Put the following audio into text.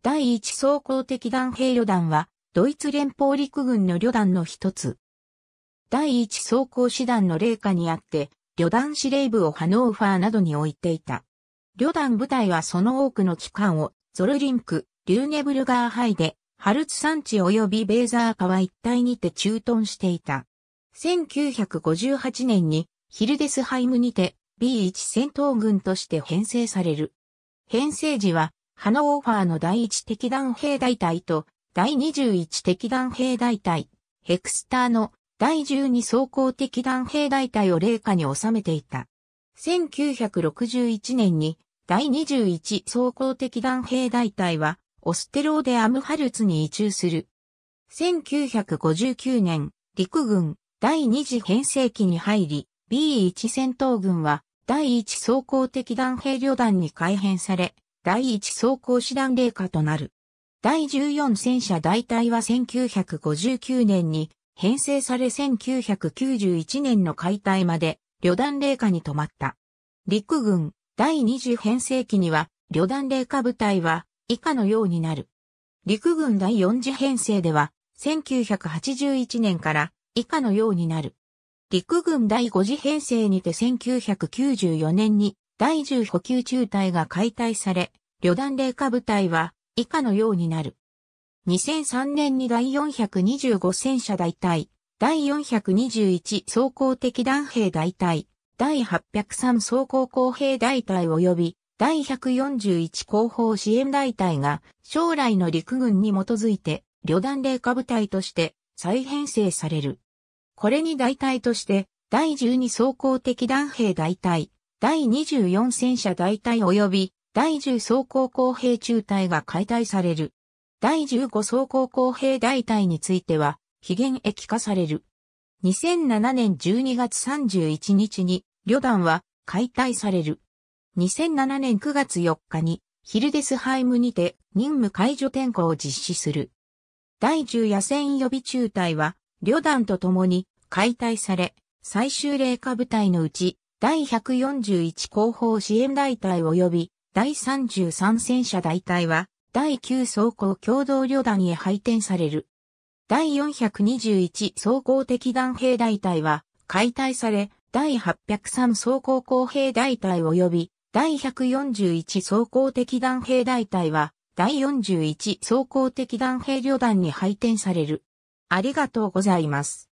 第一装甲的弾兵旅団は、ドイツ連邦陸軍の旅団の一つ。第一装甲師団の霊下にあって、旅団司令部をハノーファーなどに置いていた。旅団部隊はその多くの機関を、ゾルリンク、リューネブルガーハイで、ハルツ山地及びベーザー川一帯にて駐屯していた。1958年にヒルデスハイムにて B1 戦闘軍として編成される。編成時はハノーファーの第一敵弾兵大隊と第21敵弾兵大隊、ヘクスターの第12装甲敵弾兵大隊を霊下に収めていた。1961年に第21装甲敵弾兵大隊はオステローデアムハルツに移住する。1959年、陸軍第2次編成期に入り、B1 戦闘軍は第1装甲敵弾兵旅団に改編され、第1装甲師団霊下となる。第14戦車大隊は1959年に編成され1991年の解体まで旅団霊下に止まった。陸軍第2次編成期には旅団霊下部隊は以下のようになる。陸軍第4次編成では1981年から以下のようになる。陸軍第5次編成にて1994年に第10補給中隊が解体され、旅団霊下部隊は以下のようになる。2003年に第425戦車大隊、第421装甲的弾兵大隊、第803装甲工兵大隊及び第141後方支援大隊が将来の陸軍に基づいて旅団霊下部隊として再編成される。これに大隊として第12装甲的弾兵大隊、第24戦車大隊及び第10装甲工兵中隊が解体される。第15装甲工兵大隊については、非現役化される。2007年12月31日に、旅団は解体される。2007年9月4日に、ヒルデスハイムにて任務解除転校を実施する。第10野戦予備中隊は、旅団と共に解体され、最終霊下部隊のうち、第141後方支援大隊及び第33戦車大隊は、第9装甲共同旅団へ配転される。第421装甲敵団兵大隊は、解体され、第803装甲工兵大隊及び、第141装甲敵団兵大隊は、第41装甲敵団兵旅団に配転される。ありがとうございます。